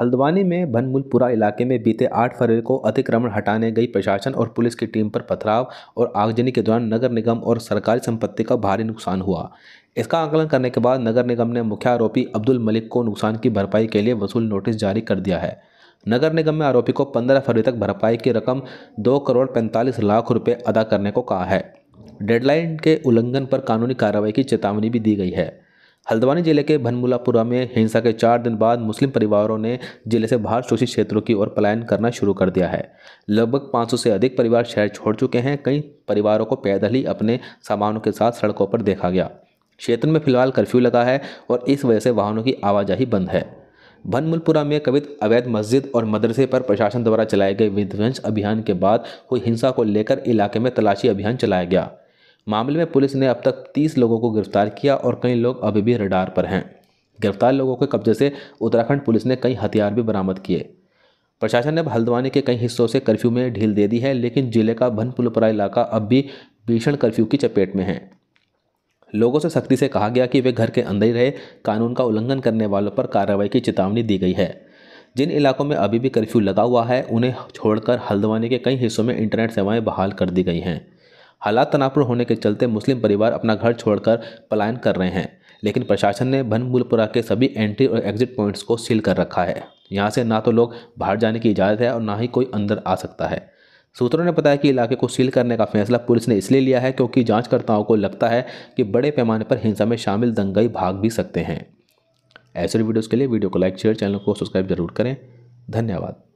हल्द्वानी में भनमुलपुरा इलाके में बीते 8 फरवरी को अतिक्रमण हटाने गई प्रशासन और पुलिस की टीम पर पथराव और आगजनी के दौरान नगर निगम और सरकारी संपत्ति का भारी नुकसान हुआ इसका आकलन करने के बाद नगर निगम ने मुख्य आरोपी अब्दुल मलिक को नुकसान की भरपाई के लिए वसूल नोटिस जारी कर दिया है नगर निगम में आरोपी को पंद्रह फरवरी तक भरपाई की रकम दो करोड़ पैंतालीस लाख रुपये अदा करने को कहा है डेडलाइन के उल्लंघन पर कानूनी कार्रवाई की चेतावनी भी दी गई है हल्द्वानी जिले के भनमुलापुरा में हिंसा के चार दिन बाद मुस्लिम परिवारों ने जिले से बाहर शोषित क्षेत्रों की ओर पलायन करना शुरू कर दिया है लगभग 500 से अधिक परिवार शहर छोड़ चुके हैं कई परिवारों को पैदल ही अपने सामानों के साथ सड़कों पर देखा गया क्षेत्र में फिलहाल कर्फ्यू लगा है और इस वजह से वाहनों की आवाजाही बंद है भनमुलपुरा में कवित अवैध मस्जिद और मदरसे पर प्रशासन द्वारा चलाए गए विध्वंस अभियान के बाद हुई हिंसा को लेकर इलाके में तलाशी अभियान चलाया गया मामले में पुलिस ने अब तक तीस लोगों को गिरफ्तार किया और कई लोग अभी भी रडार पर हैं गिरफ्तार लोगों के कब्जे से उत्तराखंड पुलिस ने कई हथियार भी बरामद किए प्रशासन ने हल्द्वानी के कई हिस्सों से कर्फ्यू में ढील दे दी है लेकिन जिले का भनपुलपरा इलाका अब भी भीषण कर्फ्यू की चपेट में है लोगों से सख्ती से कहा गया कि वे घर के अंदर ही रहे कानून का उल्लंघन करने वालों पर कार्रवाई की चेतावनी दी गई है जिन इलाकों में अभी भी कर्फ्यू लगा हुआ है उन्हें छोड़कर हल्द्वानी के कई हिस्सों में इंटरनेट सेवाएं बहाल कर दी गई हैं हालात तनावपूर्ण होने के चलते मुस्लिम परिवार अपना घर छोड़कर पलायन कर रहे हैं लेकिन प्रशासन ने भनमूलपुरा के सभी एंट्री और एग्जिट पॉइंट्स को सील कर रखा है यहाँ से ना तो लोग बाहर जाने की इजाज़त है और ना ही कोई अंदर आ सकता है सूत्रों ने बताया कि इलाके को सील करने का फैसला पुलिस ने इसलिए लिया है क्योंकि जांचकर्ताओं को लगता है कि बड़े पैमाने पर हिंसा में शामिल दंगाई भाग भी सकते हैं ऐसे वीडियोज़ के लिए वीडियो को लाइक शेयर चैनल को सब्सक्राइब जरूर करें धन्यवाद